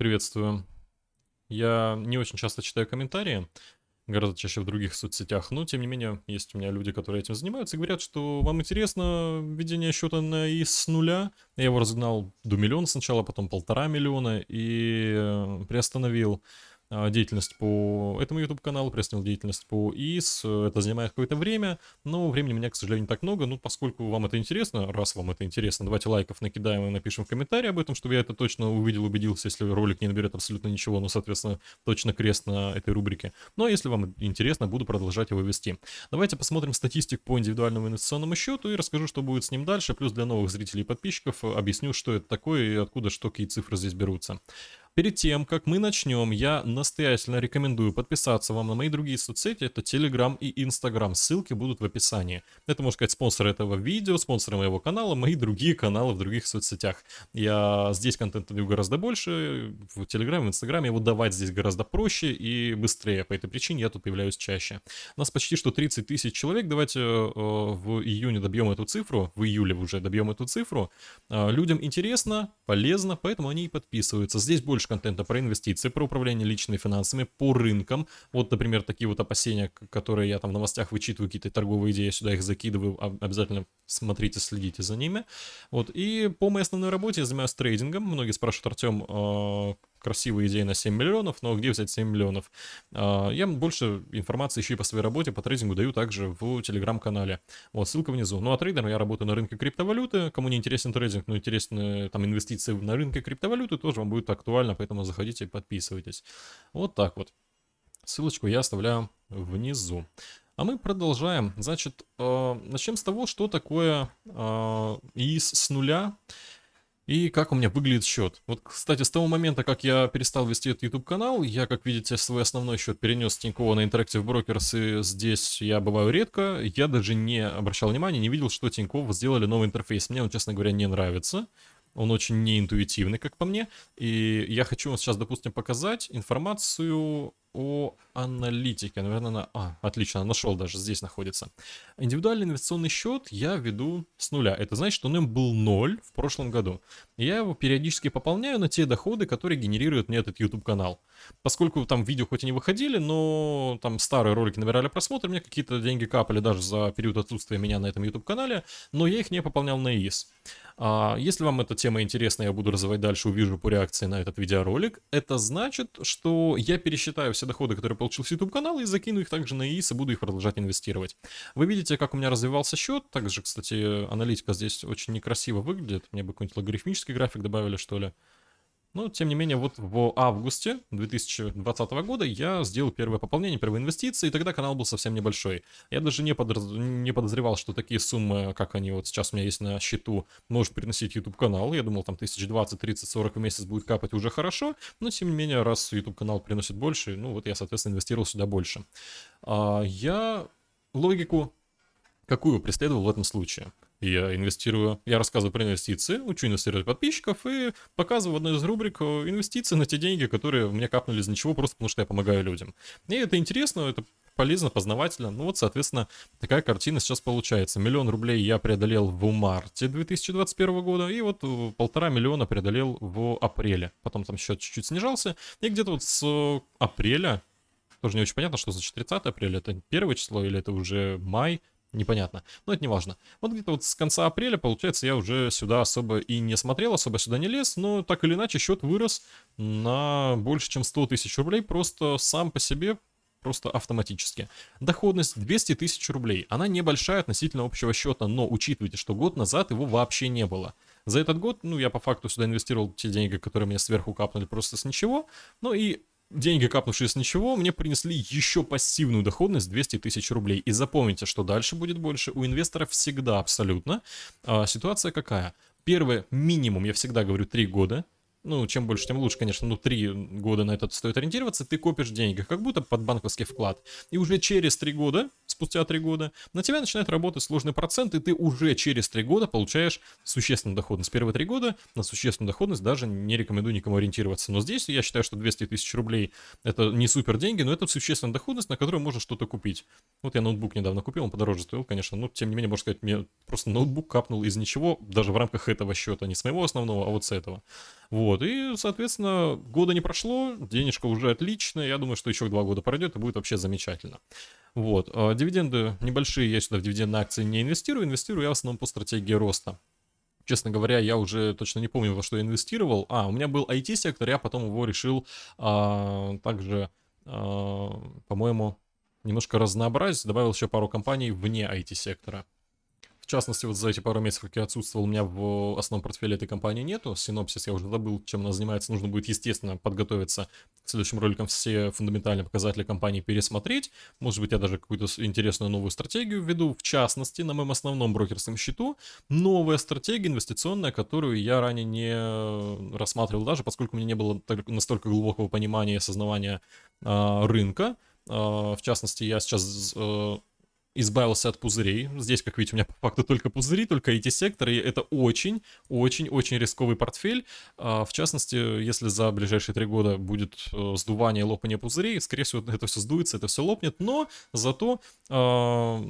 Приветствую. Я не очень часто читаю комментарии, гораздо чаще в других соцсетях, но тем не менее есть у меня люди, которые этим занимаются и говорят, что вам интересно ведение счета на и с нуля. Я его разогнал до миллиона сначала, потом полтора миллиона и э, приостановил. А, деятельность по этому YouTube-каналу, приостановил деятельность по ИС. Это занимает какое-то время, но времени у меня, к сожалению, не так много. Ну, поскольку вам это интересно, раз вам это интересно, давайте лайков накидаем и напишем в комментарии об этом, чтобы я это точно увидел, убедился, если ролик не наберет абсолютно ничего, ну, соответственно, точно крест на этой рубрике. Но ну, а если вам интересно, буду продолжать его вести. Давайте посмотрим статистику по индивидуальному инвестиционному счету и расскажу, что будет с ним дальше. Плюс для новых зрителей и подписчиков объясню, что это такое и откуда что, какие цифры здесь берутся. Перед тем, как мы начнем, я настоятельно рекомендую подписаться вам на мои другие соцсети, это Telegram и Instagram, ссылки будут в описании. Это, можно сказать, спонсоры этого видео, спонсоры моего канала, мои другие каналы в других соцсетях. Я здесь контент даю гораздо больше, в Telegram, в Instagram его давать здесь гораздо проще и быстрее, по этой причине я тут появляюсь чаще. У нас почти что 30 тысяч человек, давайте э, в июне добьем эту цифру, в июле уже добьем эту цифру. Э, людям интересно, полезно, поэтому они и подписываются. Здесь больше больше контента про инвестиции, про управление личными финансами, по рынкам. Вот, например, такие вот опасения, которые я там в новостях вычитываю, какие-то торговые идеи, я сюда их закидываю, а, обязательно смотрите, следите за ними. Вот, и по моей основной работе я занимаюсь трейдингом. Многие спрашивают, Артем, а, красивая идея на 7 миллионов, но где взять 7 миллионов? А, я больше информации еще и по своей работе по трейдингу даю также в телеграм-канале. Вот, ссылка внизу. Ну а трейдером я работаю на рынке криптовалюты. Кому не интересен трейдинг, но интересны там инвестиции на рынке криптовалюты, тоже вам будет актуально, поэтому заходите и подписывайтесь. Вот так вот. Ссылочку я оставляю внизу. А мы продолжаем. Значит, а, начнем с того, что такое а, из с нуля и как у меня выглядит счет. Вот, кстати, с того момента, как я перестал вести этот YouTube-канал, я, как видите, свой основной счет перенес с Тинькова на Interactive Brokers, и здесь я бываю редко. Я даже не обращал внимания, не видел, что Тиньков сделали новый интерфейс. Мне он, честно говоря, не нравится. Он очень неинтуитивный, как по мне. И я хочу вам сейчас, допустим, показать информацию о аналитика. Наверное, на... А, отлично, нашел даже, здесь находится. Индивидуальный инвестиционный счет я веду с нуля. Это значит, что он им был 0 в прошлом году. Я его периодически пополняю на те доходы, которые генерирует мне этот YouTube-канал. Поскольку там видео хоть и не выходили, но там старые ролики набирали просмотры, мне какие-то деньги капали даже за период отсутствия меня на этом YouTube-канале, но я их не пополнял на ИИС. А, если вам эта тема интересна, я буду развивать дальше, увижу по реакции на этот видеоролик. Это значит, что я пересчитаю все доходы, которые получил с YouTube-канала, и закину их также на ИИС, и буду их продолжать инвестировать. Вы видите, как у меня развивался счет. Также, кстати, аналитика здесь очень некрасиво выглядит. Мне бы какой-нибудь логарифмический график добавили, что ли. Но, тем не менее, вот в августе 2020 года я сделал первое пополнение, первые инвестиции, и тогда канал был совсем небольшой. Я даже не, подоз... не подозревал, что такие суммы, как они вот сейчас у меня есть на счету, может приносить YouTube-канал. Я думал, там 1020, 30, 40 в месяц будет капать уже хорошо, но, тем не менее, раз YouTube-канал приносит больше, ну вот я, соответственно, инвестировал сюда больше. А я логику какую преследовал в этом случае? Я инвестирую, я рассказываю про инвестиции, учу инвестировать подписчиков и показываю в одной из рубрик э, инвестиции на те деньги, которые мне капнули из ничего, просто потому что я помогаю людям. И это интересно, это полезно, познавательно. Ну вот, соответственно, такая картина сейчас получается. Миллион рублей я преодолел в марте 2021 года, и вот э, полтора миллиона преодолел в апреле. Потом там счет чуть-чуть снижался, и где-то вот с э, апреля, тоже не очень понятно, что за 30 апреля, это первое число или это уже май, непонятно. Но это не важно. Вот где-то вот с конца апреля, получается, я уже сюда особо и не смотрел, особо сюда не лез, но так или иначе счет вырос на больше, чем 100 тысяч рублей, просто сам по себе просто автоматически. Доходность 200 тысяч рублей. Она небольшая относительно общего счета, но учитывайте, что год назад его вообще не было. За этот год, ну, я по факту сюда инвестировал те деньги, которые мне сверху капнули просто с ничего. Ну и деньги, капнувшие с ничего, мне принесли еще пассивную доходность 200 тысяч рублей. И запомните, что дальше будет больше. У инвесторов всегда абсолютно а, ситуация какая? Первое, минимум, я всегда говорю, 3 года. Ну, чем больше, тем лучше, конечно, ну, 3 года на этот стоит ориентироваться. Ты копишь деньги, как будто под банковский вклад. И уже через 3 года спустя три года, на тебя начинает работать сложный процент, и ты уже через три года получаешь существенную доходность. Первые три года на существенную доходность даже не рекомендую никому ориентироваться. Но здесь я считаю, что 200 тысяч рублей это не супер деньги, но это существенная доходность, на которую можно что-то купить. Вот я ноутбук недавно купил, он подороже стоил, конечно, но тем не менее, можно сказать, мне просто ноутбук капнул из ничего, даже в рамках этого счета, не с моего основного, а вот с этого. Вот, и, соответственно, года не прошло, денежка уже отличная, я думаю, что еще два года пройдет, и будет вообще замечательно. Вот, а дивиденды небольшие, я сюда в дивидендные акции не инвестирую, инвестирую я в основном по стратегии роста. Честно говоря, я уже точно не помню, во что я инвестировал. А, у меня был IT-сектор, я потом его решил а, также, а, по-моему, немножко разнообразить. Добавил еще пару компаний вне IT-сектора частности, вот за эти пару месяцев, как я отсутствовал, у меня в основном портфеле этой компании нету. Синопсис я уже забыл, чем она занимается. Нужно будет, естественно, подготовиться к следующим роликам, все фундаментальные показатели компании пересмотреть. Может быть, я даже какую-то интересную новую стратегию введу, в частности, на моем основном брокерском счету. Новая стратегия инвестиционная, которую я ранее не рассматривал даже, поскольку у меня не было настолько глубокого понимания и осознавания э, рынка. Э, в частности, я сейчас... Э, избавился от пузырей. Здесь, как видите, у меня по факту только пузыри, только эти секторы. И это очень-очень-очень рисковый портфель. А, в частности, если за ближайшие три года будет э, сдувание, лопание пузырей, скорее всего, это все сдуется, это все лопнет. Но зато а,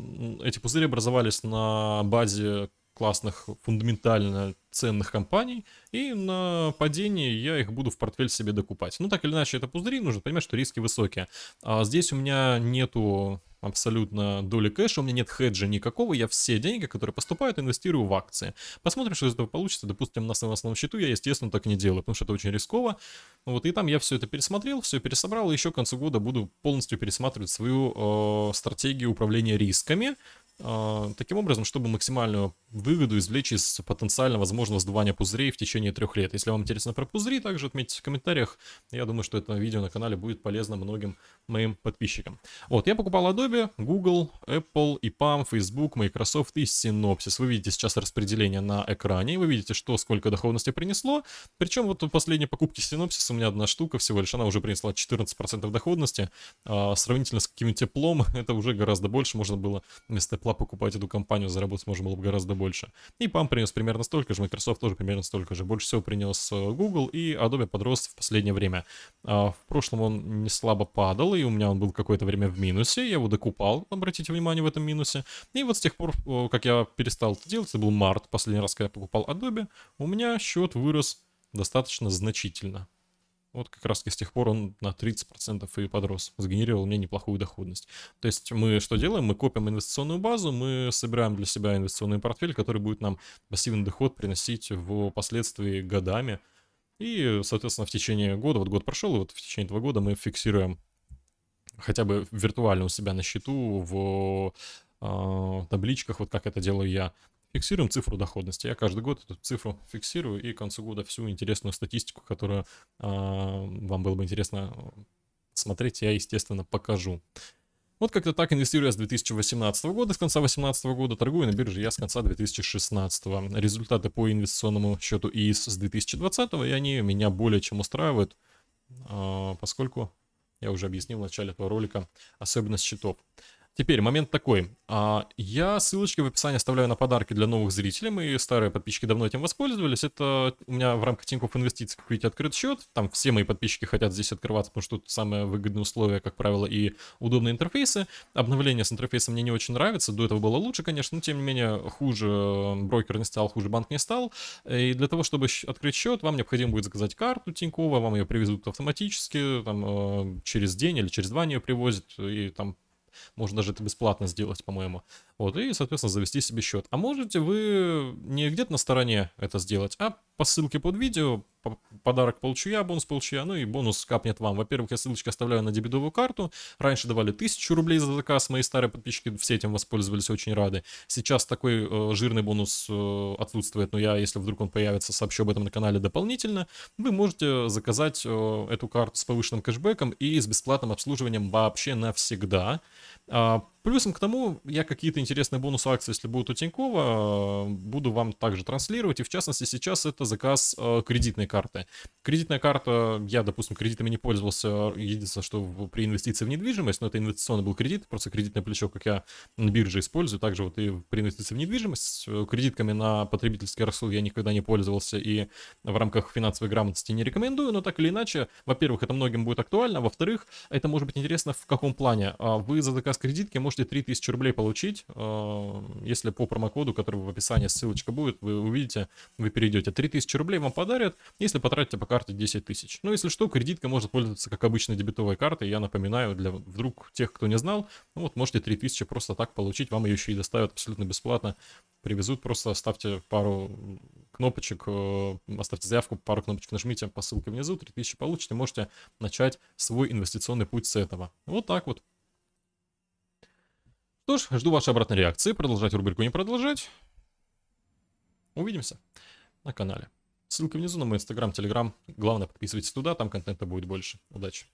эти пузыри образовались на базе классных, фундаментально ценных компаний, и на падении я их буду в портфель себе докупать. Ну, так или иначе, это пузыри, нужно понимать, что риски высокие. А здесь у меня нету абсолютно доли кэша, у меня нет хеджа никакого, я все деньги, которые поступают, инвестирую в акции. Посмотрим, что из этого получится. Допустим, на своем основном счету я, естественно, так не делаю, потому что это очень рисково. Вот, и там я все это пересмотрел, все пересобрал, и еще к концу года буду полностью пересматривать свою э, стратегию управления рисками, а, таким образом, чтобы максимальную выгоду извлечь из потенциально возможного сдувания пузырей в течение трех лет. Если вам интересно про пузыри, также отметьте в комментариях. Я думаю, что это видео на канале будет полезно многим моим подписчикам. Вот, я покупал Adobe, Google, Apple, EPAM, Facebook, Microsoft и Synopsys. Вы видите сейчас распределение на экране, и вы видите, что сколько доходности принесло. Причем вот в последней покупке Synopsys у меня одна штука всего лишь, она уже принесла 14% доходности. А сравнительно с каким теплом, это уже гораздо больше, можно было вместо платить пошла покупать эту компанию, заработать можно было бы гораздо больше. И PAM принес примерно столько же, Microsoft тоже примерно столько же. Больше всего принес э, Google, и Adobe подрос в последнее время. А, в прошлом он не слабо падал, и у меня он был какое-то время в минусе, я его докупал, обратите внимание, в этом минусе. И вот с тех пор, как я перестал это делать, это был март, последний раз, когда я покупал Adobe, у меня счет вырос достаточно значительно. Вот как раз с тех пор он на 30% и подрос, сгенерировал мне неплохую доходность. То есть мы что делаем? Мы копим инвестиционную базу, мы собираем для себя инвестиционный портфель, который будет нам пассивный доход приносить в последствии годами. И, соответственно, в течение года, вот год прошел, и вот в течение этого года мы фиксируем хотя бы виртуально у себя на счету в а, табличках, вот как это делаю я, фиксируем цифру доходности. Я каждый год эту цифру фиксирую и к концу года всю интересную статистику, которую э, вам было бы интересно э, смотреть, я, естественно, покажу. Вот как-то так инвестирую с 2018 года, с конца 2018 года торгую на бирже я с конца 2016. Результаты по инвестиционному счету ИИС с 2020, и они меня более чем устраивают, а, поскольку я уже объяснил в начале этого ролика особенность счетов. Теперь момент такой. А, я ссылочки в описании оставляю на подарки для новых зрителей. Мы старые подписчики давно этим воспользовались. Это у меня в рамках Тинькофф Инвестиций, как видите, открыт счет. Там все мои подписчики хотят здесь открываться, потому что тут самые выгодные условия, как правило, и удобные интерфейсы. Обновление с интерфейсом мне не очень нравится. До этого было лучше, конечно, но тем не менее хуже брокер не стал, хуже банк не стал. И для того, чтобы открыть счет, вам необходимо будет заказать карту Тинькова, вам ее привезут автоматически, там э, через день или через два нее привозят, и там можно даже это бесплатно сделать, по-моему. Вот, и, соответственно, завести себе счет. А можете вы не где-то на стороне это сделать, а по ссылке под видео подарок получу я, бонус получу я, ну и бонус капнет вам. Во-первых, я ссылочку оставляю на дебетовую карту. Раньше давали 1000 рублей за заказ, мои старые подписчики все этим воспользовались, очень рады. Сейчас такой э, жирный бонус э, отсутствует, но я, если вдруг он появится, сообщу об этом на канале дополнительно. Вы можете заказать э, эту карту с повышенным кэшбэком и с бесплатным обслуживанием вообще навсегда. А, Плюсом к тому, я какие-то интересные бонус акции, если будут у Тинькова, э, буду вам также транслировать. И в частности, сейчас это заказ э, кредитной карты. Кредитная карта, я, допустим, кредитами не пользовался, единственное, что при инвестиции в недвижимость, но это инвестиционный был кредит, просто кредитное плечо, как я на бирже использую, также вот и при инвестиции в недвижимость, э, кредитками на потребительский расход я никогда не пользовался и в рамках финансовой грамотности не рекомендую, но так или иначе, во-первых, это многим будет актуально, во-вторых, это может быть интересно в каком плане. А вы за заказ кредитки можете можете 3000 рублей получить, э, если по промокоду, который в описании ссылочка будет, вы увидите, вы перейдете. 3000 рублей вам подарят, если потратите по карте 10 тысяч. Ну, если что, кредитка может пользоваться как обычной дебетовой картой. Я напоминаю, для вдруг тех, кто не знал, ну вот можете 3000 просто так получить, вам ее еще и доставят абсолютно бесплатно. Привезут, просто ставьте пару кнопочек, э, оставьте заявку, пару кнопочек нажмите по ссылке внизу, 3000 получите, можете начать свой инвестиционный путь с этого. Вот так вот. Что ж, жду вашей обратной реакции. Продолжать рубрику, не продолжать. Увидимся на канале. Ссылка внизу на мой инстаграм, телеграм. Главное, подписывайтесь туда, там контента будет больше. Удачи!